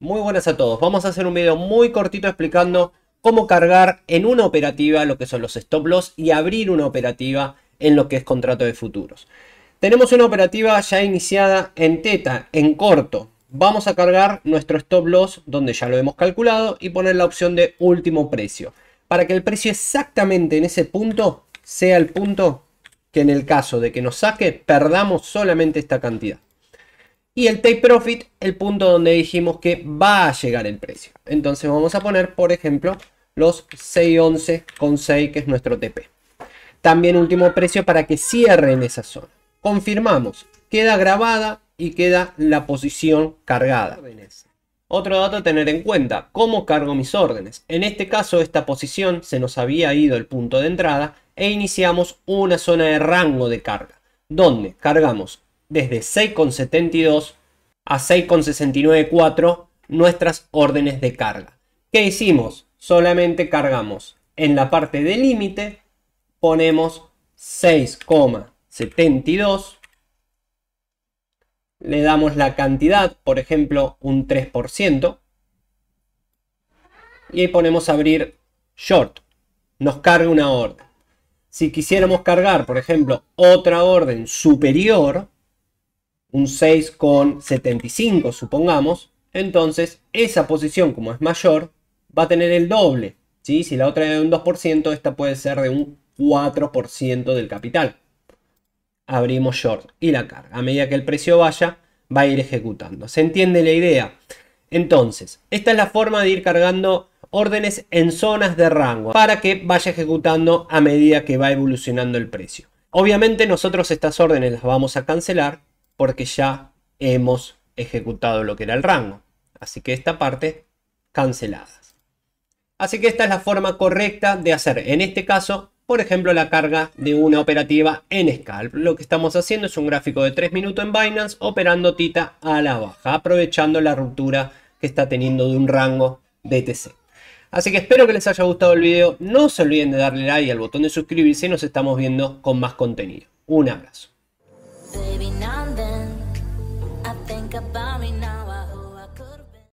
Muy buenas a todos, vamos a hacer un video muy cortito explicando cómo cargar en una operativa lo que son los stop loss y abrir una operativa en lo que es contrato de futuros. Tenemos una operativa ya iniciada en teta, en corto. Vamos a cargar nuestro stop loss donde ya lo hemos calculado y poner la opción de último precio. Para que el precio exactamente en ese punto sea el punto que en el caso de que nos saque, perdamos solamente esta cantidad. Y el take profit, el punto donde dijimos que va a llegar el precio. Entonces vamos a poner, por ejemplo, los 6.11.6, que es nuestro TP. También último precio para que cierre en esa zona. Confirmamos, queda grabada y queda la posición cargada. Otro dato a tener en cuenta, ¿cómo cargo mis órdenes? En este caso esta posición se nos había ido el punto de entrada e iniciamos una zona de rango de carga, donde cargamos desde 6,72 a 6,694 nuestras órdenes de carga. ¿Qué hicimos? Solamente cargamos en la parte de límite, ponemos 6,72 le damos la cantidad, por ejemplo, un 3%. Y ahí ponemos abrir short. Nos carga una orden. Si quisiéramos cargar, por ejemplo, otra orden superior, un 6,75 supongamos, entonces esa posición como es mayor va a tener el doble. ¿sí? Si la otra es de un 2%, esta puede ser de un 4% del capital. Abrimos short y la carga. A medida que el precio vaya, va a ir ejecutando. ¿Se entiende la idea? Entonces, esta es la forma de ir cargando órdenes en zonas de rango para que vaya ejecutando a medida que va evolucionando el precio. Obviamente nosotros estas órdenes las vamos a cancelar porque ya hemos ejecutado lo que era el rango. Así que esta parte canceladas. Así que esta es la forma correcta de hacer, en este caso, por ejemplo, la carga de una operativa en Scalp. Lo que estamos haciendo es un gráfico de 3 minutos en Binance operando tita a la baja, aprovechando la ruptura que está teniendo de un rango BTC. Así que espero que les haya gustado el video. No se olviden de darle like al botón de suscribirse y nos estamos viendo con más contenido. Un abrazo.